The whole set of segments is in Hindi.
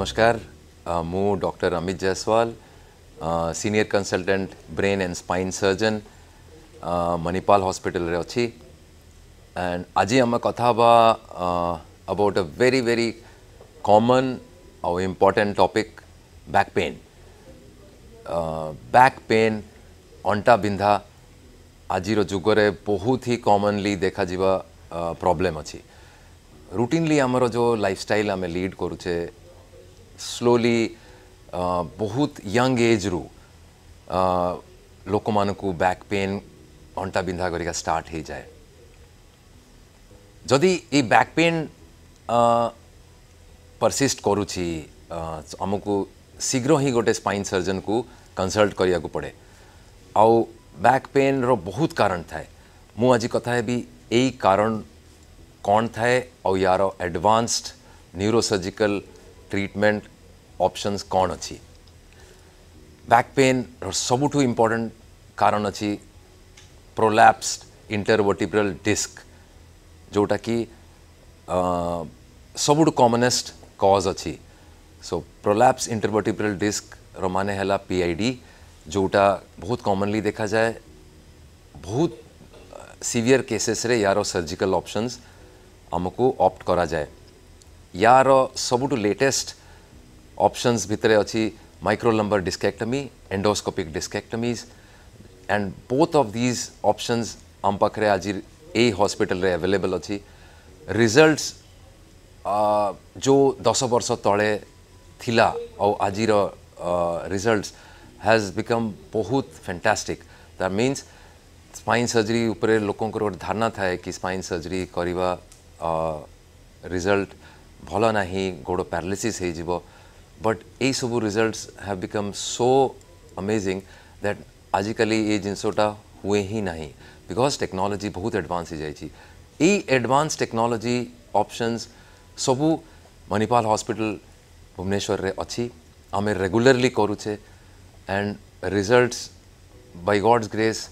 નમસ્કાર હું doctor Amit Jaiswal senior consultant brain and spine surgeon Manipal hospital અછી એન્ડ આજે અમે કથા હવા about a very very common ઓ important topic back pain back pain ଅଣ୍ଟା ବିନ୍ଧା ଆଜିର ଯୁଗରେ ବହୁତ ହି କମନଲି ଦେଖାଯିବା ପ୍ରୋବ୍ଲେମ୍ ଅଛି ରୁଟିନଲି ଆମର ଯେଉଁ ଲାଇଫଷ୍ଟାଇଲ୍ ଆମେ ଲିଡ୍ କରୁଛେ ಸ್ಲೋಲಿ ಬಹುತ್ ಯಂಗ್ ಏಜ್ರು ଲୋକମାନଙ୍କୁ ବ୍ୟାକ୍ ପେନ୍ ଅଣ୍ଟା ବିନ୍ଧା କରିକା ଷ୍ଟାର୍ଟ ହେଇଯାଏ ଯଦି ଏଇ ବ୍ୟାକ୍ ପେନ୍ ପରସିଷ୍ଟ କରୁଛି ଆମକୁ ଶୀଘ୍ର ହିଁ ଗୋଟେ ସ୍ପାଇନ୍ ସର୍ଜନକୁ କନସଲ୍ଟ କରିବାକୁ ପଡ଼େ ଆଉ ବ୍ୟାକ୍ ପେନ୍ର ବହୁତ କାରଣ ଥାଏ ମୁଁ ଆଜି କଥା ହେବି ଏଇ କାରଣ କ'ଣ ଥାଏ ଆଉ ୟାର ଆଡ଼ଭାନ୍ସଡ଼ ନ୍ୟୁରୋସର୍ଜିକାଲ ट्रिटमेंट ଅପସନ୍ସ କ'ଣ ଅଛି ବ୍ୟାକ୍ ପେନ୍ର ସବୁଠୁ ଇମ୍ପୋର୍ଟାଣ୍ଟ କାରଣ ଅଛି ପ୍ରୋଲାପ୍ସଡ୍ ଇଣ୍ଟରଭର୍ଟିବ୍ରାଲ୍ ଡିସ୍କ ଯେଉଁଟାକି ସବୁଠୁ କମନେଷ୍ଟ କଜ୍ ଅଛି ସୋ ପ୍ରୋଲାପ୍ସ ଇଣ୍ଟରଭର୍ଟିବ୍ରାଲ୍ ଡିସ୍କର ମାନେ ହେଲା ପି ଆଇ ଡି ଯେଉଁଟା ବହୁତ କମନଲି ଦେଖାଯାଏ ବହୁତ ସିଭିୟର କେସେସ୍ରେ ୟାର ସର୍ଜିକାଲ ଅପସନ୍ସ ଆମକୁ ଅପ୍ଟ କରାଯାଏ यार सब लेटेस्ट अपसन्स भितर अच्छी micro lumbar discectomy endoscopic discectomies and both of these options आम पाखे आज यही हॉस्पिटल रे अच्छी रिजल्ट्स जो दस वर्ष तले और आज रिजल्ट्स हाज बिकम बहुत fantastic that means spine surgery उपरे धारणा थाए कि स्पाइन सर्जरी करवा रिजल्ट uh, भल ना गोड़ प्यारालीसीसि बट यही सब results have become so amazing that आजिकल ये जिनसटा हुए ही ना बिकज टेक्नोलोजी बहुत एडवांस एडवांस टेक्नोलोजी ऑप्शंस सबू मणिपाल हॉस्पिटल भुवनेश्वर रे अच्छी आम रेगुलरली करूचे and results by God's grace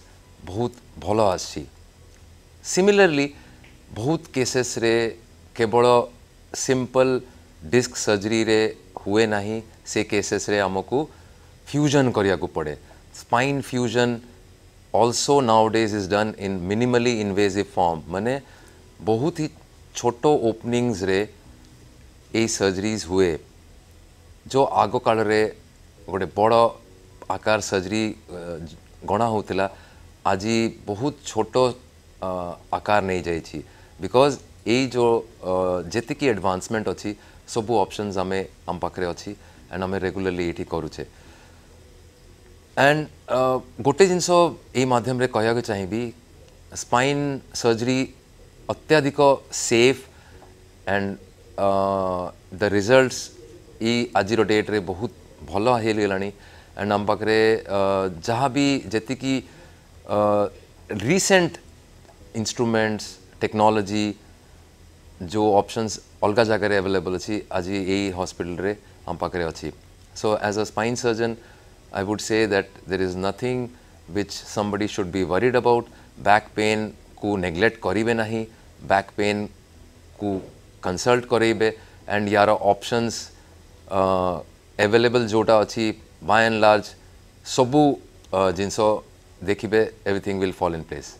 बहुत भल आसमिलरली बहुत केसेस केवल सिंपल डिस्क सर्जरी रे हुए ना से केसेस रे आमको फ्यूजन करिया को पड़े spine fusion also nowadays is done in minimally invasive form मैंने बहुत ही छोटो ओपनिंग्स रे ए सर्जरीज हुए जो आग काल रे गोटे बड़ आकार सर्जरी गणा होता आज बहुत छोटो आकार नहीं जाइए बिकॉज़ ଏଇ ଯେଉଁ ଯେତିକି ଆଡ଼ଭାନ୍ସମେଣ୍ଟ ଅଛି ସବୁ ଅପସନ୍ସ ଆମେ ଆମ ପାଖରେ ଅଛି ଆଣ୍ଡ ଆମେ ରେଗୁଲାରଲି ଏଇଠି କରୁଛେ ଆଣ୍ଡ ଗୋଟେ ଜିନିଷ ଏଇ ମାଧ୍ୟମରେ କହିବାକୁ ଚାହିଁବି ସ୍ପାଇନ୍ ସର୍ଜରୀ ଅତ୍ୟଧିକ ସେଫ୍ ଆଣ୍ଡ ଦ ରିଜଲ୍ଟସ୍ ଏଇ ଆଜିର ଡେଟ୍ରେ ବହୁତ ଭଲ ହେଇଗଲାଣି ଆଣ୍ଡ ଆମ ପାଖରେ ଯାହା ବି ଯେତିକି ରିସେଣ୍ଟ ଇନ୍ଷ୍ଟ୍ରୁମେଣ୍ଟସ୍ ଟେକ୍ନୋଲୋଜି जो ऑप्शंस अलग जगार अवेलेबल अच्छी आज यही हॉस्पिटल आम पाखे अच्छी so as a spine surgeon I would say that there is nothing which somebody should be worried about back pain को नेग्लेक्ट करेंगे ना बैक पेन को कनसल्ट करेबे एंड यार ऑप्शंस अवेलेबल जोटा अच्छी बाय एंड लार्ज सबू जिनस देखिबे everything will fall in place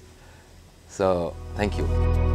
so thank you